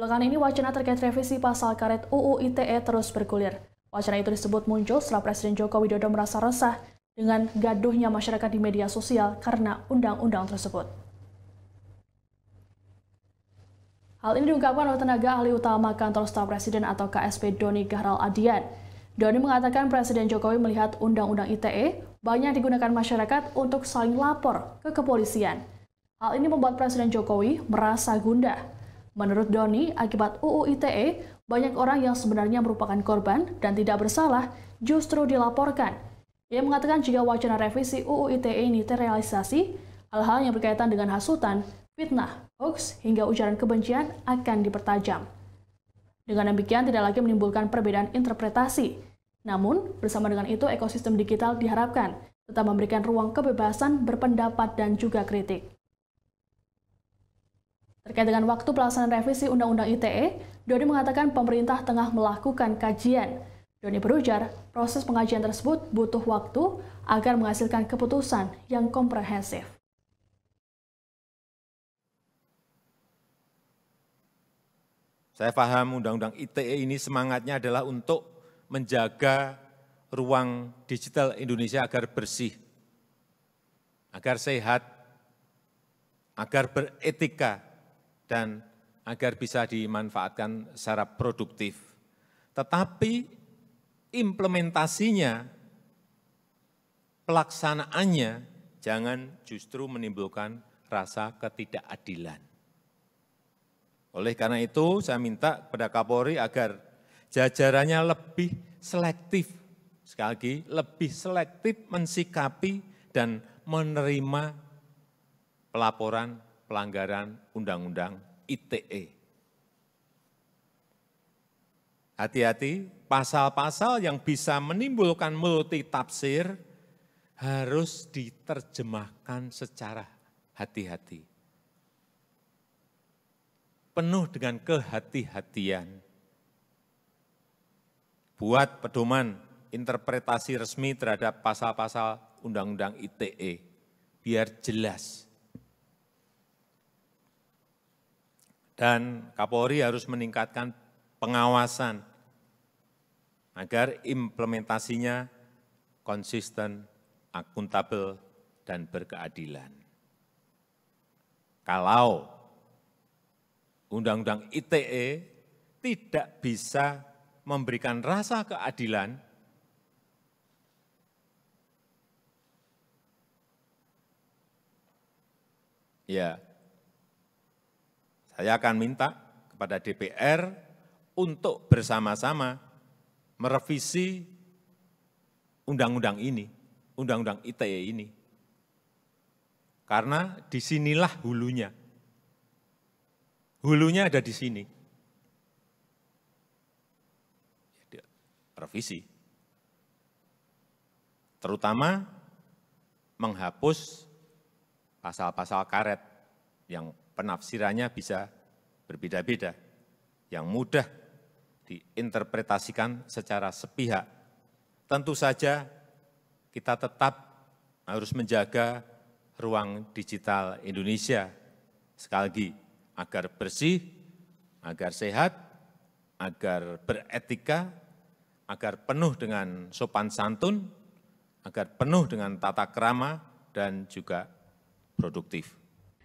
Belakangan ini wacana terkait revisi pasal karet UU ITE terus bergulir. Wacana itu disebut muncul setelah Presiden Joko Widodo merasa resah dengan gaduhnya masyarakat di media sosial karena undang-undang tersebut. Hal ini diungkapkan oleh tenaga ahli utama kantor staf presiden atau KSP Doni Gahral Adian. Doni mengatakan Presiden Jokowi melihat Undang-Undang ITE banyak digunakan masyarakat untuk saling lapor ke kepolisian. Hal ini membuat Presiden Jokowi merasa gundah Menurut Doni, akibat UU ITE, banyak orang yang sebenarnya merupakan korban dan tidak bersalah justru dilaporkan. Ia mengatakan jika wacana revisi UU ITE ini terrealisasi, hal-hal yang berkaitan dengan hasutan, fitnah, hoax, hingga ujaran kebencian akan dipertajam. Dengan demikian, tidak lagi menimbulkan perbedaan interpretasi. Namun, bersama dengan itu, ekosistem digital diharapkan tetap memberikan ruang kebebasan berpendapat dan juga kritik. Terkait dengan waktu pelaksanaan revisi Undang-Undang ITE, Doni mengatakan pemerintah tengah melakukan kajian. Doni berujar, proses pengajian tersebut butuh waktu agar menghasilkan keputusan yang komprehensif. Saya paham Undang-Undang ITE ini semangatnya adalah untuk menjaga ruang digital Indonesia agar bersih, agar sehat, agar beretika, dan agar bisa dimanfaatkan secara produktif. Tetapi implementasinya, pelaksanaannya jangan justru menimbulkan rasa ketidakadilan. Oleh karena itu saya minta kepada Kapolri agar jajarannya lebih selektif, sekali lagi lebih selektif mensikapi dan menerima pelaporan pelanggaran undang-undang ITE. Hati-hati, pasal-pasal yang bisa menimbulkan multi tafsir harus diterjemahkan secara hati-hati. Penuh dengan kehati-hatian. Buat pedoman interpretasi resmi terhadap pasal-pasal undang-undang ITE biar jelas dan Kapolri harus meningkatkan pengawasan agar implementasinya konsisten, akuntabel, dan berkeadilan. Kalau Undang-Undang ITE tidak bisa memberikan rasa keadilan, ya saya akan minta kepada DPR untuk bersama-sama merevisi undang-undang ini, undang-undang ITE ini. Karena disinilah hulunya. Hulunya ada di sini. Revisi. Terutama menghapus pasal-pasal karet yang penafsirannya bisa berbeda-beda. Yang mudah diinterpretasikan secara sepihak. Tentu saja kita tetap harus menjaga ruang digital Indonesia sekali lagi agar bersih, agar sehat, agar beretika, agar penuh dengan sopan santun, agar penuh dengan tata kerama dan juga produktif.